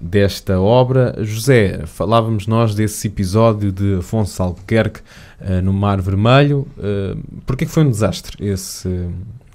desta obra. José, falávamos nós desse episódio de Afonso Albuquerque uh, no Mar Vermelho. Uh, Porquê que foi um desastre esse,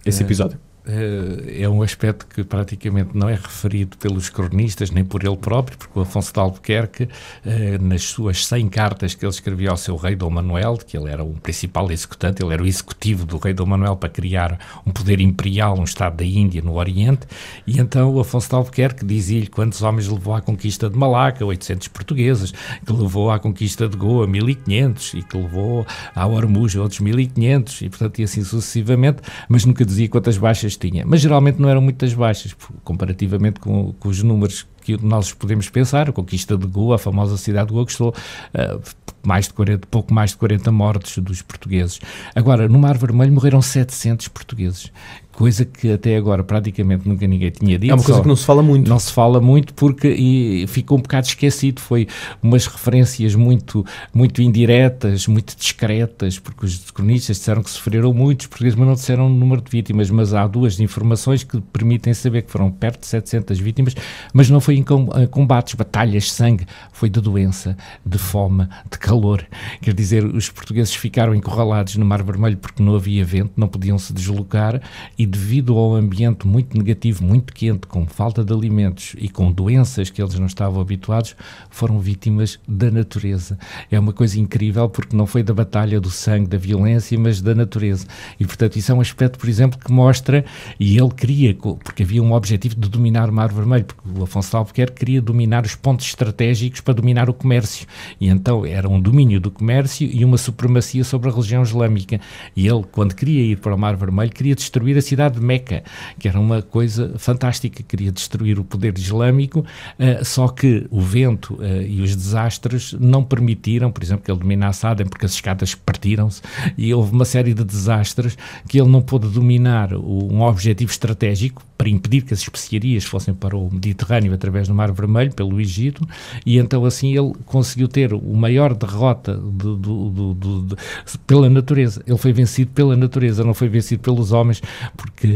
esse é. episódio? É. Eh, é um aspecto que praticamente não é referido pelos cronistas, nem por ele próprio, porque o Afonso de Albuquerque, eh, nas suas 100 cartas que ele escrevia ao seu rei Dom Manuel, que ele era o principal executante, ele era o executivo do rei Dom Manuel para criar um poder imperial, um Estado da Índia no Oriente, e então o Afonso de Albuquerque dizia-lhe quantos homens levou à conquista de Malaca, 800 portugueses, que levou à conquista de Goa, 1500, e que levou ao Hormuz outros 1500, e portanto e assim sucessivamente, mas nunca dizia quantas baixas tinha. Mas geralmente não eram muitas baixas, comparativamente com, com os números que nós podemos pensar, a conquista de Goa, a famosa cidade de Goa, custou uh, mais de 40, pouco mais de 40 mortes dos portugueses. Agora, no Mar Vermelho morreram 700 portugueses coisa que até agora praticamente nunca ninguém tinha dito. É uma coisa que não se fala muito. Não se fala muito porque e ficou um bocado esquecido, foi umas referências muito, muito indiretas, muito discretas, porque os cronistas disseram que sofreram muitos portugueses, mas não disseram o número de vítimas, mas há duas informações que permitem saber que foram perto de 700 vítimas, mas não foi foi em eh, combates, batalhas, sangue, foi de doença, de fome, de calor. Quer dizer, os portugueses ficaram encurralados no Mar Vermelho porque não havia vento, não podiam se deslocar e devido ao ambiente muito negativo, muito quente, com falta de alimentos e com doenças que eles não estavam habituados, foram vítimas da natureza. É uma coisa incrível porque não foi da batalha, do sangue, da violência, mas da natureza. E portanto, isso é um aspecto, por exemplo, que mostra e ele queria, porque havia um objetivo de dominar o Mar Vermelho, porque o Afonso Albuquerque queria dominar os pontos estratégicos para dominar o comércio. E então era um domínio do comércio e uma supremacia sobre a religião islâmica. E ele, quando queria ir para o Mar Vermelho, queria destruir a cidade de Meca, que era uma coisa fantástica. Queria destruir o poder islâmico, eh, só que o vento eh, e os desastres não permitiram, por exemplo, que ele dominasse Aden, porque as escadas partiram-se e houve uma série de desastres que ele não pôde dominar um objetivo estratégico para impedir que as especiarias fossem para o Mediterrâneo através do Mar Vermelho, pelo Egito, e então assim ele conseguiu ter o maior derrota pela natureza. Ele foi vencido pela natureza, não foi vencido pelos homens, porque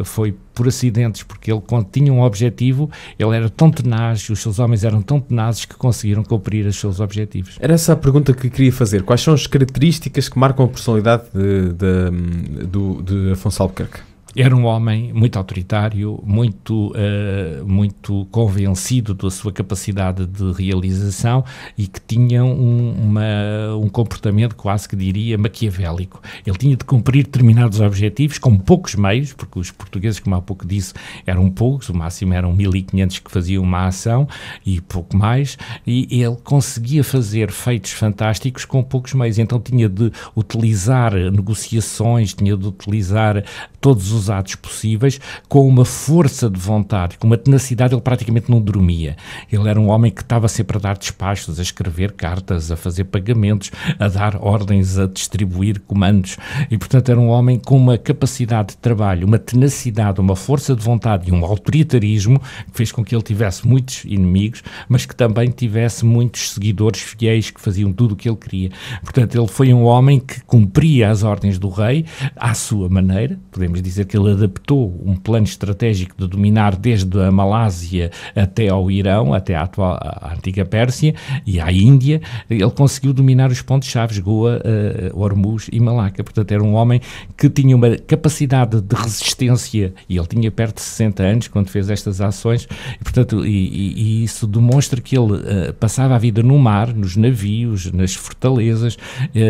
uh, foi por acidentes, porque ele tinha um objetivo, ele era tão tenaz, os seus homens eram tão tenazes que conseguiram cumprir os seus objetivos. Era essa a pergunta que queria fazer. Quais são as características que marcam a personalidade de, de, de, de Afonso Albuquerque? Era um homem muito autoritário, muito, uh, muito convencido da sua capacidade de realização e que tinha um, uma, um comportamento quase que diria maquiavélico. Ele tinha de cumprir determinados objetivos com poucos meios, porque os portugueses, como há pouco disse, eram poucos, o máximo eram 1500 que faziam uma ação e pouco mais, e ele conseguia fazer feitos fantásticos com poucos meios. Então tinha de utilizar negociações, tinha de utilizar todos os os atos possíveis, com uma força de vontade, com uma tenacidade, ele praticamente não dormia. Ele era um homem que estava sempre a dar despachos, a escrever cartas, a fazer pagamentos, a dar ordens, a distribuir comandos. E, portanto, era um homem com uma capacidade de trabalho, uma tenacidade, uma força de vontade e um autoritarismo que fez com que ele tivesse muitos inimigos, mas que também tivesse muitos seguidores fiéis que faziam tudo o que ele queria. Portanto, ele foi um homem que cumpria as ordens do rei à sua maneira, podemos dizer que ele adaptou um plano estratégico de dominar desde a Malásia até ao Irão, até à, atual, à antiga Pérsia e à Índia, ele conseguiu dominar os pontos-chave, Goa, uh, Hormuz e Malaca. Portanto, era um homem que tinha uma capacidade de resistência e ele tinha perto de 60 anos quando fez estas ações. E, portanto, e, e isso demonstra que ele uh, passava a vida no mar, nos navios, nas fortalezas,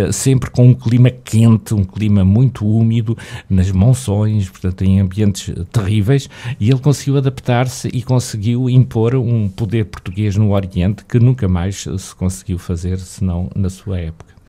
uh, sempre com um clima quente, um clima muito úmido, nas monções, portanto, em ambientes terríveis, e ele conseguiu adaptar-se e conseguiu impor um poder português no Oriente que nunca mais se conseguiu fazer, senão na sua época.